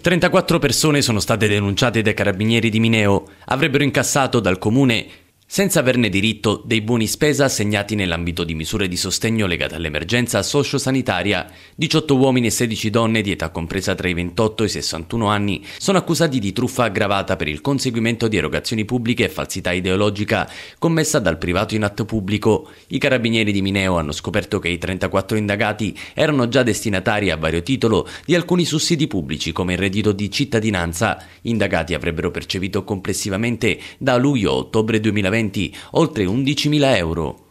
34 persone sono state denunciate dai carabinieri di Mineo, avrebbero incassato dal comune senza averne diritto dei buoni spesa assegnati nell'ambito di misure di sostegno legate all'emergenza sociosanitaria, 18 uomini e 16 donne di età compresa tra i 28 e i 61 anni sono accusati di truffa aggravata per il conseguimento di erogazioni pubbliche e falsità ideologica commessa dal privato in atto pubblico. I carabinieri di Mineo hanno scoperto che i 34 indagati erano già destinatari a vario titolo di alcuni sussidi pubblici come il reddito di cittadinanza. Indagati avrebbero percepito complessivamente da luglio ottobre 2020 correnti oltre 11.000 euro.